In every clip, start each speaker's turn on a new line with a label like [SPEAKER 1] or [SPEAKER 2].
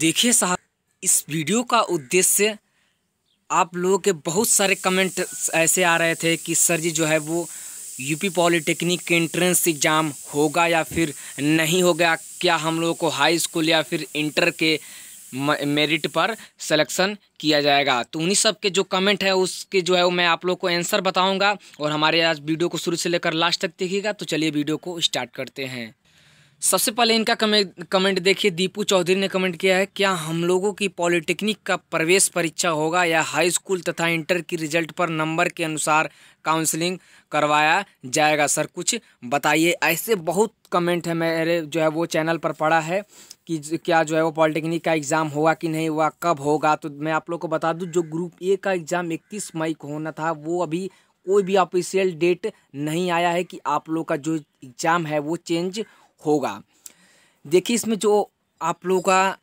[SPEAKER 1] देखिए साहब इस वीडियो का उद्देश्य आप लोगों के बहुत सारे कमेंट ऐसे आ रहे थे कि सर जी जो है वो यूपी पॉलिटेक्निक के एंट्रेंस एग्ज़ाम होगा या फिर नहीं होगा क्या हम लोगों को हाई स्कूल या फिर इंटर के मेरिट पर सिलेक्शन किया जाएगा तो उन्हीं सब के जो कमेंट है उसके जो है वो मैं आप लोग को आंसर बताऊंगा और हमारे आज वीडियो को शुरू से लेकर लास्ट तक देखिएगा तो चलिए वीडियो को स्टार्ट करते हैं सबसे पहले इनका कमेंट देखिए दीपू चौधरी ने कमेंट किया है क्या हम लोगों की पॉलिटेक्निक का प्रवेश परीक्षा होगा या हाई स्कूल तथा इंटर की रिजल्ट पर नंबर के अनुसार काउंसलिंग करवाया जाएगा सर कुछ बताइए ऐसे बहुत कमेंट है मेरे जो है वो चैनल पर पड़ा है कि क्या जो है वो पॉलिटेक्निक का एग्ज़ाम होगा कि नहीं हुआ कब होगा तो मैं आप लोग को बता दूँ जो ग्रुप ए का एग्ज़ाम इकतीस मई को होना था वो अभी कोई भी ऑफिशियल डेट नहीं आया है कि आप लोग का जो एग्ज़ाम है वो चेंज होगा देखिए इसमें जो आप लोगों का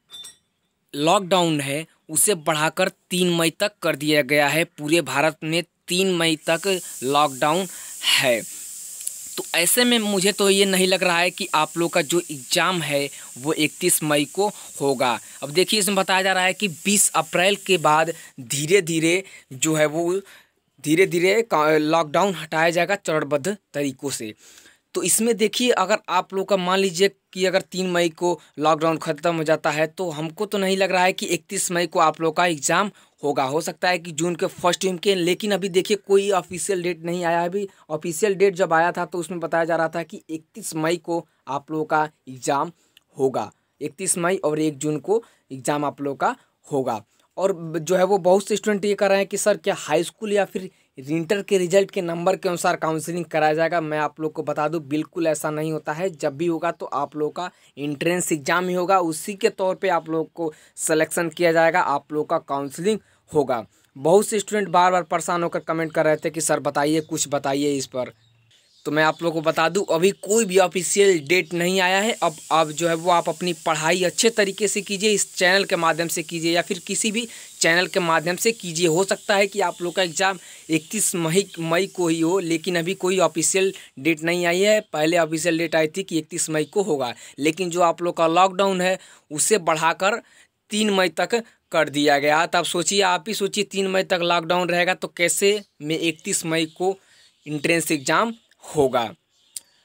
[SPEAKER 1] लॉकडाउन है उसे बढ़ाकर तीन मई तक कर दिया गया है पूरे भारत में तीन मई तक लॉकडाउन है तो ऐसे में मुझे तो ये नहीं लग रहा है कि आप लोग का जो एग्ज़ाम है वो 31 मई को होगा अब देखिए इसमें बताया जा रहा है कि 20 अप्रैल के बाद धीरे धीरे जो है वो धीरे धीरे लॉकडाउन हटाया जाएगा चरणबद्ध तरीक़ों से तो इसमें देखिए अगर आप लोग का मान लीजिए कि अगर तीन मई को लॉकडाउन ख़त्म हो जाता है तो हमको तो नहीं लग रहा है कि इकतीस मई को आप लोग का एग्ज़ाम होगा हो सकता है कि जून के फर्स्ट वीम के लेकिन अभी देखिए कोई ऑफिशियल डेट नहीं आया अभी ऑफिशियल डेट जब आया था तो उसमें बताया जा रहा था कि इकतीस मई को आप लोगों का एग्ज़ाम होगा इकतीस मई और एक जून को एग्ज़ाम आप लोगों का होगा और जो है वो बहुत से स्टूडेंट ये कर रहे हैं कि सर क्या हाई स्कूल या फिर इंटर के रिजल्ट के नंबर के अनुसार काउंसलिंग कराया जाएगा मैं आप लोग को बता दूं बिल्कुल ऐसा नहीं होता है जब भी होगा तो आप लोग का इंट्रेंस एग्जाम ही होगा उसी के तौर पे आप लोग को सिलेक्शन किया जाएगा आप लोग का काउंसलिंग होगा बहुत से स्टूडेंट बार बार परेशान होकर कमेंट कर रहे थे कि सर बताइए कुछ बताइए इस पर तो मैं आप लोग को बता दूं अभी कोई भी ऑफिशियल डेट नहीं आया है अब अब जो है वो आप अपनी पढ़ाई अच्छे तरीके से कीजिए इस चैनल के माध्यम से कीजिए या फिर किसी भी चैनल के माध्यम से कीजिए हो सकता है कि आप लोग का एग्ज़ाम 31 मई मई को ही हो लेकिन अभी कोई ऑफिशियल डेट नहीं आई है पहले ऑफिशियल डेट आई थी कि इकतीस मई को होगा लेकिन जो आप लोग का लॉकडाउन है उसे बढ़ाकर तीन मई तक कर दिया गया तो आप सोचिए आप ही सोचिए तीन मई तक लॉकडाउन रहेगा तो कैसे मैं इकतीस मई को इंट्रेंस एग्ज़ाम होगा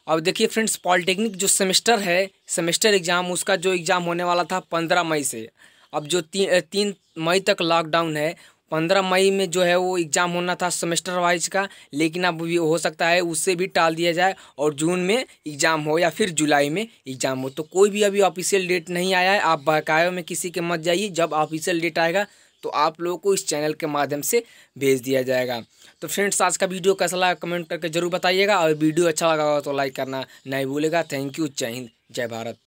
[SPEAKER 1] अब देखिए फ्रेंड्स पॉलिटेक्निक जो सेमेस्टर है सेमेस्टर एग्ज़ाम उसका जो एग्ज़ाम होने वाला था पंद्रह मई से अब जो ती, तीन मई तक लॉकडाउन है पंद्रह मई में जो है वो एग्ज़ाम होना था सेमेस्टर वाइज का लेकिन अब भी हो सकता है उससे भी टाल दिया जाए और जून में एग्ज़ाम हो या फिर जुलाई में एग्ज़ाम हो तो कोई भी अभी ऑफिशियल डेट नहीं आया है आप बहकायों में किसी के मत जाइए जब ऑफिशियल डेट आएगा तो आप लोगों को इस चैनल के माध्यम से भेज दिया जाएगा तो फ्रेंड्स आज का वीडियो कैसा लगा कमेंट करके जरूर बताइएगा और वीडियो अच्छा लगा हो तो लाइक करना नहीं भूलेगा थैंक यू जय हिंद जय भारत